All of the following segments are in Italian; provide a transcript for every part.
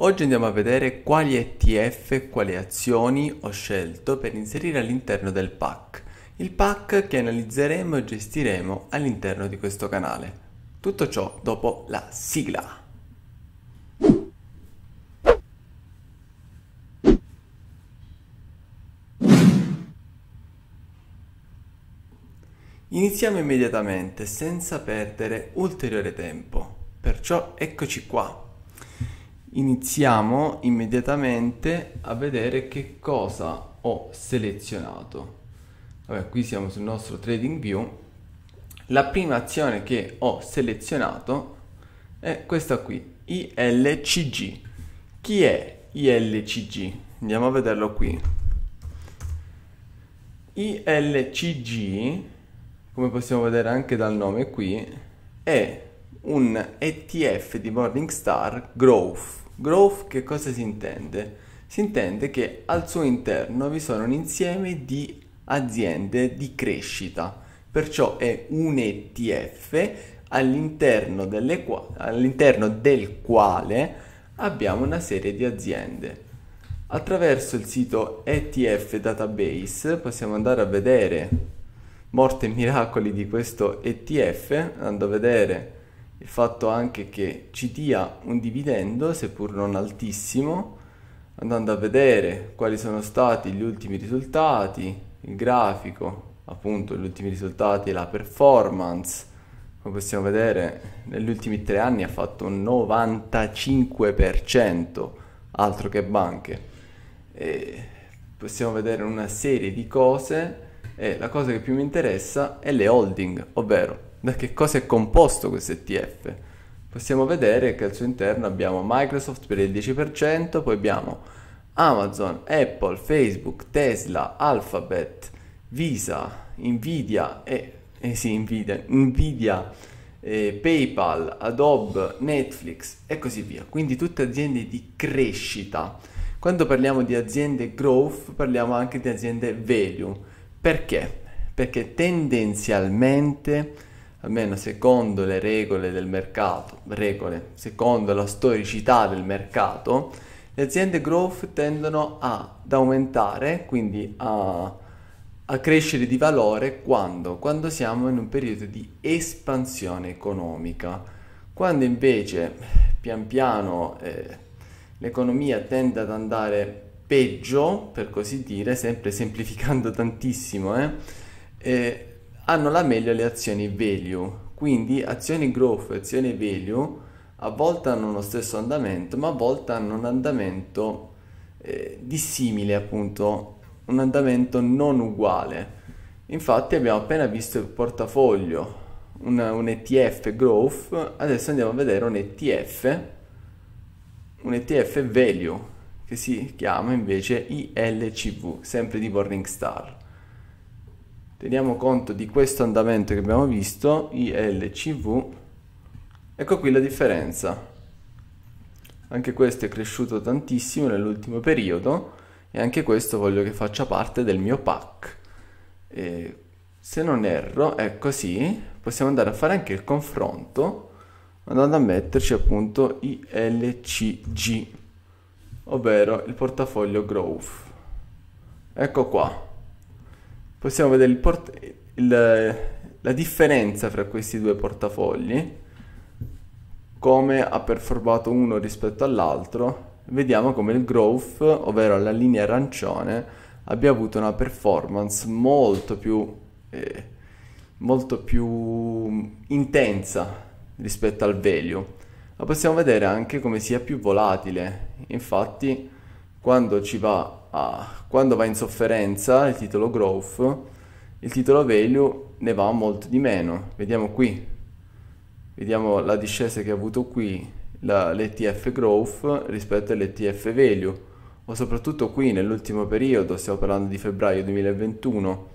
Oggi andiamo a vedere quali ETF e quali azioni ho scelto per inserire all'interno del pack, il pack che analizzeremo e gestiremo all'interno di questo canale. Tutto ciò dopo la sigla. Iniziamo immediatamente senza perdere ulteriore tempo, perciò eccoci qua iniziamo immediatamente a vedere che cosa ho selezionato. Vabbè, qui siamo sul nostro trading view. La prima azione che ho selezionato è questa qui, ILCG. Chi è ILCG? Andiamo a vederlo qui. ILCG, come possiamo vedere anche dal nome qui, è un ETF di Morningstar Growth Growth che cosa si intende? Si intende che al suo interno vi sono un insieme di aziende di crescita, perciò è un ETF all'interno, qua- all'interno del quale abbiamo una serie di aziende. Attraverso il sito ETF Database possiamo andare a vedere morte e miracoli di questo ETF, andando a vedere il fatto anche che ci dia un dividendo, seppur non altissimo, andando a vedere quali sono stati gli ultimi risultati, il grafico, appunto gli ultimi risultati, la performance, come possiamo vedere negli ultimi tre anni ha fatto un 95%, altro che banche. E possiamo vedere una serie di cose e la cosa che più mi interessa è le holding, ovvero da che cosa è composto questo ETF. Possiamo vedere che al suo interno abbiamo Microsoft per il 10%, poi abbiamo Amazon, Apple, Facebook, Tesla, Alphabet, Visa, Nvidia e eh sì, Nvidia, Nvidia eh, PayPal, Adobe, Netflix e così via. Quindi tutte aziende di crescita. Quando parliamo di aziende growth, parliamo anche di aziende value. Perché? Perché tendenzialmente almeno secondo le regole del mercato, regole, secondo la storicità del mercato, le aziende growth tendono a, ad aumentare, quindi a, a crescere di valore quando? quando siamo in un periodo di espansione economica. Quando invece pian piano eh, l'economia tende ad andare peggio, per così dire, sempre semplificando tantissimo, eh, eh, hanno la meglio le azioni value. Quindi azioni growth e azioni value a volte hanno lo stesso andamento, ma a volte hanno un andamento eh, dissimile, appunto, un andamento non uguale. Infatti abbiamo appena visto il portafoglio, una, un ETF growth, adesso andiamo a vedere un ETF, un ETF value, che si chiama invece ILCV, sempre di Morningstar teniamo conto di questo andamento che abbiamo visto, ILCV, ecco qui la differenza. Anche questo è cresciuto tantissimo nell'ultimo periodo e anche questo voglio che faccia parte del mio pack. E se non erro, è così, possiamo andare a fare anche il confronto andando a metterci appunto ILCG, ovvero il portafoglio Growth. Ecco qua possiamo vedere il port- il, la differenza fra questi due portafogli, come ha performato uno rispetto all'altro. Vediamo come il growth, ovvero la linea arancione, abbia avuto una performance molto più, eh, molto più intensa rispetto al value. Ma possiamo vedere anche come sia più volatile. Infatti, quando ci va a ah, quando va in sofferenza il titolo growth, il titolo value ne va molto di meno. Vediamo qui, vediamo la discesa che ha avuto qui l'ETF growth rispetto all'ETF value, o soprattutto qui nell'ultimo periodo, stiamo parlando di febbraio 2021,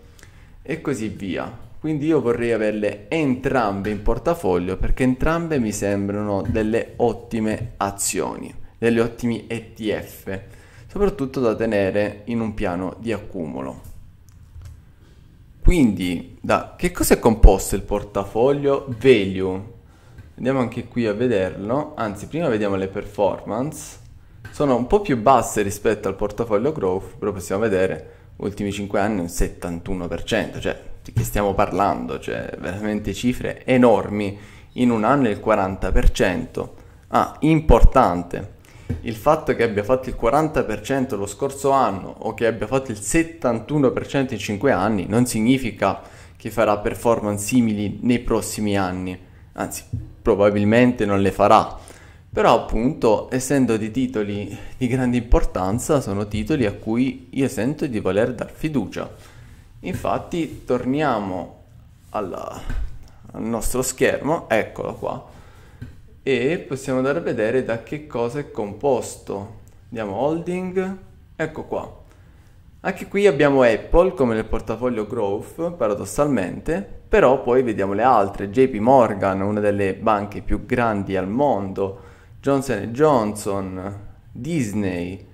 e così via. Quindi io vorrei averle entrambe in portafoglio perché entrambe mi sembrano delle ottime azioni, degli ottimi ETF soprattutto da tenere in un piano di accumulo. Quindi, da che cosa è composto il portafoglio value? Andiamo anche qui a vederlo, anzi prima vediamo le performance. Sono un po' più basse rispetto al portafoglio growth, però possiamo vedere ultimi 5 anni un 71%, cioè di che stiamo parlando, cioè veramente cifre enormi, in un anno il 40%. Ah, importante il fatto che abbia fatto il 40% lo scorso anno o che abbia fatto il 71% in 5 anni non significa che farà performance simili nei prossimi anni, anzi probabilmente non le farà, però appunto essendo dei titoli di grande importanza sono titoli a cui io sento di voler dar fiducia. Infatti torniamo alla, al nostro schermo, eccolo qua e possiamo andare a vedere da che cosa è composto. Andiamo holding, ecco qua. Anche qui abbiamo Apple come nel portafoglio growth, paradossalmente, però poi vediamo le altre, JP Morgan, una delle banche più grandi al mondo, Johnson Johnson, Disney,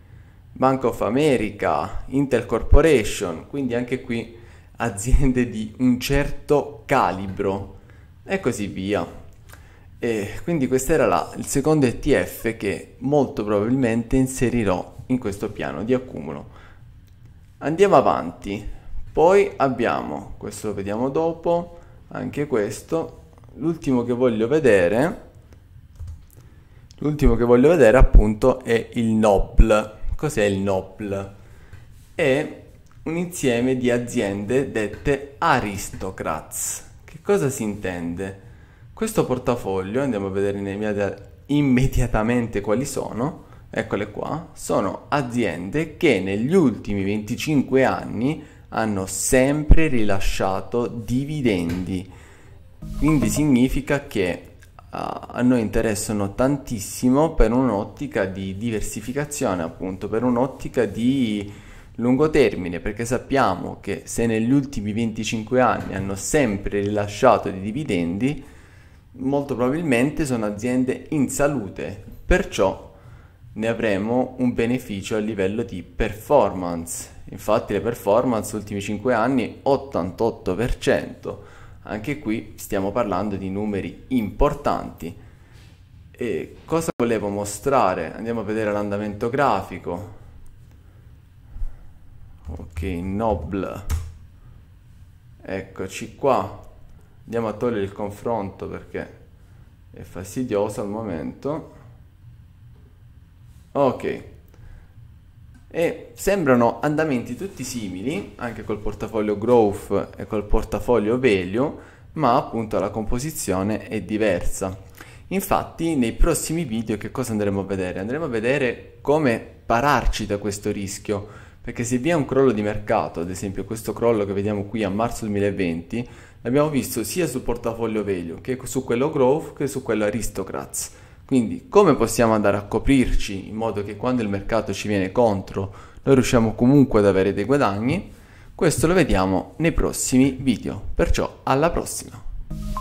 Bank of America, Intel Corporation, quindi anche qui aziende di un certo calibro e così via. E quindi questo era là, il secondo ETF che molto probabilmente inserirò in questo piano di accumulo. Andiamo avanti, poi abbiamo, questo lo vediamo dopo, anche questo, l'ultimo che voglio vedere, l'ultimo che voglio vedere appunto è il NOPL. Cos'è il NOPL? È un insieme di aziende dette aristocrats. Che cosa si intende? Questo portafoglio, andiamo a vedere immediat- immediatamente quali sono, eccole qua, sono aziende che negli ultimi 25 anni hanno sempre rilasciato dividendi. Quindi significa che a noi interessano tantissimo per un'ottica di diversificazione, appunto, per un'ottica di lungo termine, perché sappiamo che se negli ultimi 25 anni hanno sempre rilasciato dei dividendi, molto probabilmente sono aziende in salute, perciò ne avremo un beneficio a livello di performance. Infatti le performance ultimi 5 anni 88%. Anche qui stiamo parlando di numeri importanti. E cosa volevo mostrare? Andiamo a vedere l'andamento grafico. Ok, Nobl. Eccoci qua andiamo a togliere il confronto perché è fastidioso al momento ok e sembrano andamenti tutti simili anche col portafoglio growth e col portafoglio value ma appunto la composizione è diversa infatti nei prossimi video che cosa andremo a vedere andremo a vedere come pararci da questo rischio perché se vi è un crollo di mercato, ad esempio questo crollo che vediamo qui a marzo 2020, l'abbiamo visto sia sul portafoglio Value che su quello Growth che su quello Aristocrats. Quindi come possiamo andare a coprirci in modo che quando il mercato ci viene contro noi riusciamo comunque ad avere dei guadagni? Questo lo vediamo nei prossimi video, perciò alla prossima!